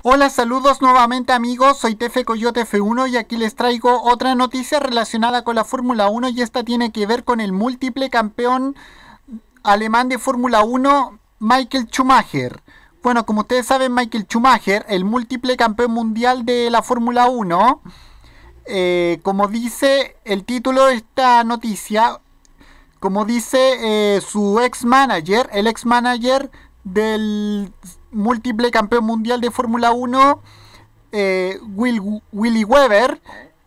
Hola, saludos nuevamente amigos, soy Tefe Coyote F1 y aquí les traigo otra noticia relacionada con la Fórmula 1 y esta tiene que ver con el múltiple campeón alemán de Fórmula 1, Michael Schumacher. Bueno, como ustedes saben, Michael Schumacher, el múltiple campeón mundial de la Fórmula 1, eh, como dice el título de esta noticia, como dice eh, su ex manager, el ex manager del múltiple campeón mundial de Fórmula 1, eh, Willy Weber,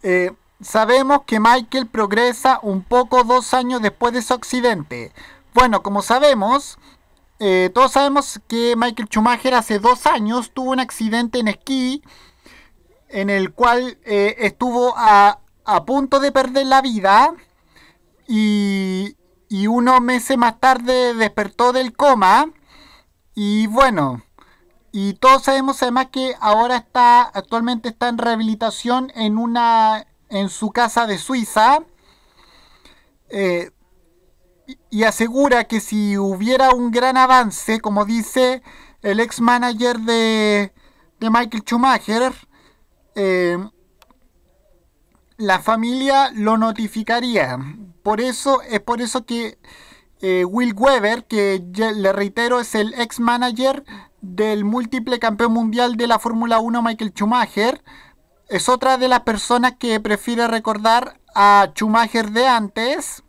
eh, sabemos que Michael progresa un poco dos años después de su accidente. Bueno, como sabemos, eh, todos sabemos que Michael Schumacher hace dos años tuvo un accidente en esquí en el cual estuvo a, a punto de perder la vida y, y unos meses más tarde despertó del coma. Y bueno, y todos sabemos además que ahora está, actualmente está en rehabilitación en una, en su casa de Suiza. Eh, y asegura que si hubiera un gran avance, como dice el ex manager de, de Michael Schumacher, eh, la familia lo notificaría. Por eso, es por eso que eh, Will Weber, que le reitero es el ex manager del múltiple campeón mundial de la Fórmula 1 Michael Schumacher, es otra de las personas que prefiere recordar a Schumacher de antes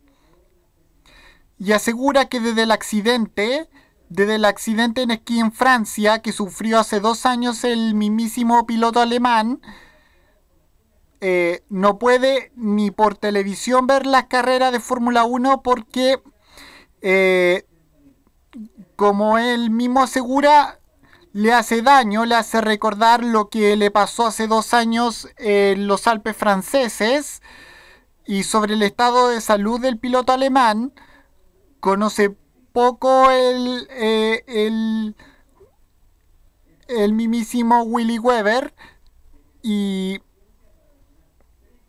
y asegura que desde el accidente, desde el accidente en esquí en Francia que sufrió hace dos años el mismísimo piloto alemán, eh, no puede ni por televisión ver las carreras de Fórmula 1 porque eh, como él mismo asegura, le hace daño, le hace recordar lo que le pasó hace dos años en los Alpes franceses y sobre el estado de salud del piloto alemán. Conoce poco el, eh, el, el Willy Weber y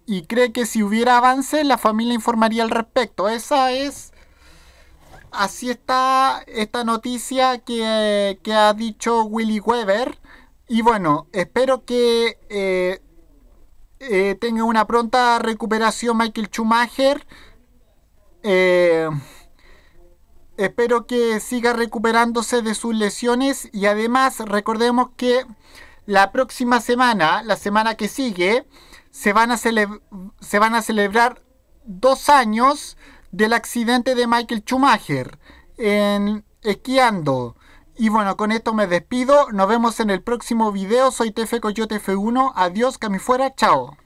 y cree que si hubiera avance la familia informaría al respecto. Esa es así está esta noticia que, ha dicho Willy Weber. Y bueno, espero que eh, eh, tenga una pronta recuperación Michael Schumacher. Eh, espero que siga recuperándose de sus lesiones. Y además recordemos que la próxima semana, la semana que sigue, se van a, se van a celebrar dos años del accidente de Michael Schumacher en esquiando. Y bueno, con esto me despido. Nos vemos en el próximo video. Soy TF Coyote F1. Adiós, que fuera. Chao.